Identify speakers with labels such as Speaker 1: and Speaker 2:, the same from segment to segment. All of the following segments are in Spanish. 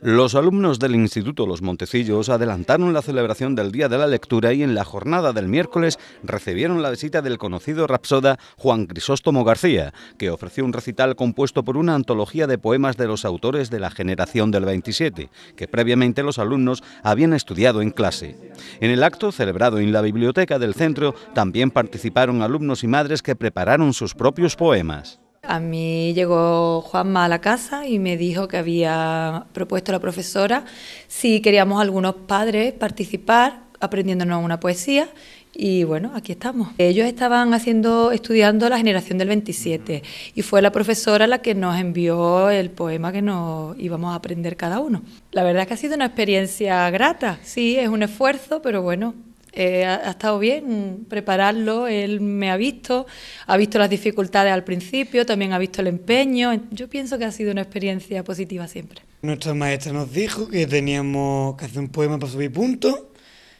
Speaker 1: Los alumnos del Instituto Los Montecillos adelantaron la celebración del Día de la Lectura y en la jornada del miércoles recibieron la visita del conocido rapsoda Juan Crisóstomo García, que ofreció un recital compuesto por una antología de poemas de los autores de la generación del 27, que previamente los alumnos habían estudiado en clase. En el acto celebrado en la biblioteca del centro también participaron alumnos y madres que prepararon sus propios poemas.
Speaker 2: A mí llegó Juanma a la casa y me dijo que había propuesto a la profesora si queríamos algunos padres participar aprendiéndonos una poesía y bueno, aquí estamos. Ellos estaban haciendo, estudiando la generación del 27 y fue la profesora la que nos envió el poema que nos íbamos a aprender cada uno. La verdad es que ha sido una experiencia grata, sí, es un esfuerzo, pero bueno, eh, ha, estado bien prepararlo, él me ha visto, ha visto las dificultades al principio, también ha visto el empeño, yo pienso que ha sido una experiencia positiva siempre.
Speaker 1: Nuestra maestra nos dijo que teníamos que hacer un poema para subir puntos,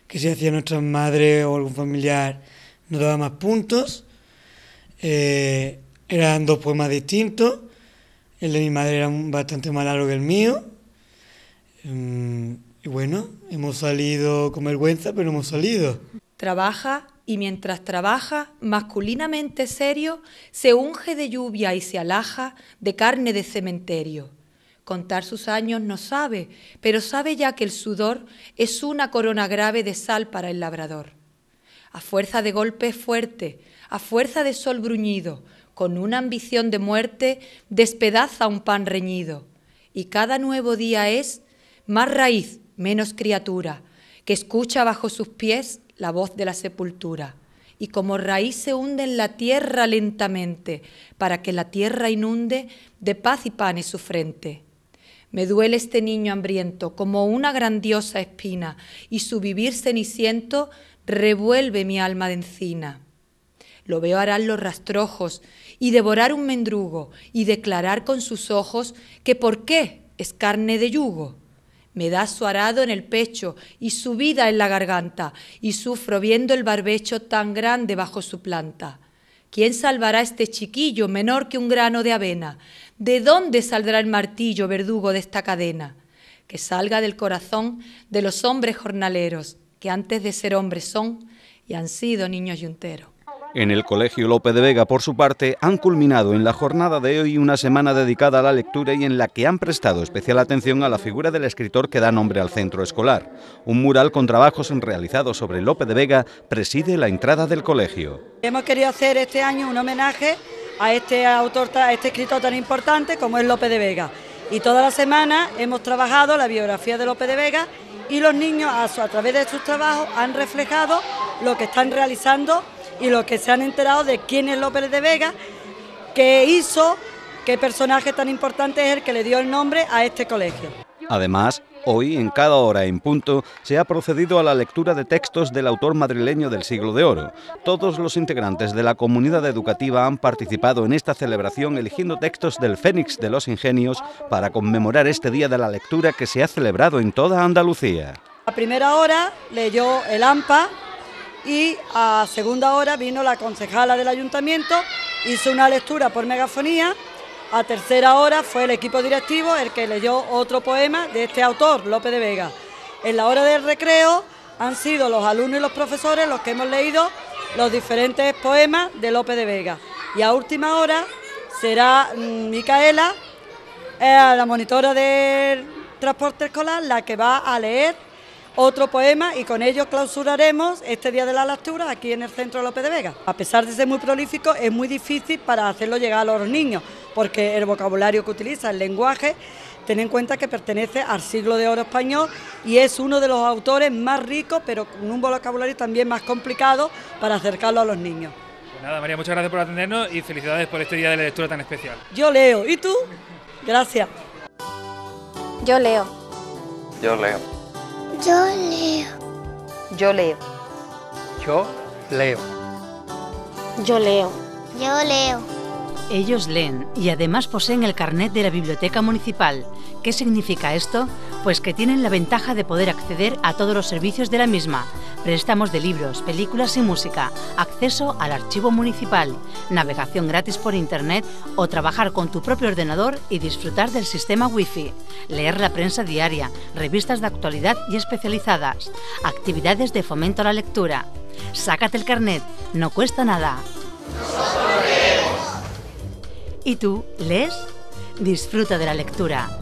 Speaker 1: que si hacía nuestra madre o algún familiar nos daba más puntos, eh, eran dos poemas distintos, el de mi madre era bastante más largo que el mío. Mm, bueno, hemos salido con vergüenza, pero hemos salido.
Speaker 2: Trabaja y mientras trabaja, masculinamente serio, se unge de lluvia y se alaja de carne de cementerio. Contar sus años no sabe, pero sabe ya que el sudor es una corona grave de sal para el labrador. A fuerza de golpes fuerte, a fuerza de sol bruñido, con una ambición de muerte, despedaza un pan reñido. Y cada nuevo día es más raíz, menos criatura, que escucha bajo sus pies la voz de la sepultura, y como raíz se hunde en la tierra lentamente, para que la tierra inunde de paz y pan en su frente. Me duele este niño hambriento como una grandiosa espina, y su vivir ceniciento revuelve mi alma de encina. Lo veo harán los rastrojos y devorar un mendrugo y declarar con sus ojos que por qué es carne de yugo me da su arado en el pecho y su vida en la garganta, y sufro viendo el barbecho tan grande bajo su planta. ¿Quién salvará este chiquillo menor que un grano de avena? ¿De dónde saldrá el martillo verdugo de esta cadena? Que salga del corazón de los hombres jornaleros, que antes de ser hombres son y han sido niños yunteros.
Speaker 1: En el Colegio Lope de Vega, por su parte, han culminado en la jornada de hoy una semana dedicada a la lectura y en la que han prestado especial atención a la figura del escritor que da nombre al centro escolar. Un mural con trabajos realizados sobre Lope de Vega preside la entrada del colegio.
Speaker 3: Hemos querido hacer este año un homenaje a este autor, a este escritor tan importante como es Lope de Vega. Y toda la semana hemos trabajado la biografía de Lope de Vega y los niños a, a través de sus trabajos han reflejado lo que están realizando y los que se han enterado de quién es López de Vega, qué hizo, qué personaje tan importante es el que le dio el nombre a este colegio.
Speaker 1: Además, hoy, en cada hora en punto, se ha procedido a la lectura de textos del autor madrileño del siglo de oro. Todos los integrantes de la comunidad educativa han participado en esta celebración eligiendo textos del Fénix de los Ingenios para conmemorar este día de la lectura que se ha celebrado en toda Andalucía.
Speaker 3: A primera hora leyó el AMPA, y a segunda hora vino la concejala del ayuntamiento, hizo una lectura por megafonía, a tercera hora fue el equipo directivo el que leyó otro poema de este autor, López de Vega. En la hora del recreo han sido los alumnos y los profesores los que hemos leído los diferentes poemas de López de Vega. Y a última hora será mm, Micaela, eh, la monitora del transporte escolar, la que va a leer otro poema y con ello clausuraremos este Día de la Lectura aquí en el Centro López de Vega. A pesar de ser muy prolífico, es muy difícil para hacerlo llegar a los niños, porque el vocabulario que utiliza, el lenguaje, ten en cuenta que pertenece al siglo de oro español y es uno de los autores más ricos, pero con un vocabulario también más complicado para acercarlo a los niños.
Speaker 1: Pues nada, María, muchas gracias por atendernos y felicidades por este día de la lectura tan especial.
Speaker 3: Yo leo, ¿y tú? Gracias. Yo leo. Yo leo. Yo leo. Yo leo. Yo leo.
Speaker 2: Yo leo. Yo leo. Ellos leen y además poseen el carnet de la biblioteca municipal. ¿Qué significa esto? Pues que tienen la ventaja de poder acceder a todos los servicios de la misma, Préstamos de libros, películas y música, acceso al archivo municipal, navegación gratis por Internet o trabajar con tu propio ordenador y disfrutar del sistema Wi-Fi. Leer la prensa diaria, revistas de actualidad y especializadas, actividades de fomento a la lectura. Sácate el carnet, no cuesta nada.
Speaker 3: ¿Y tú, lees? Disfruta de la lectura.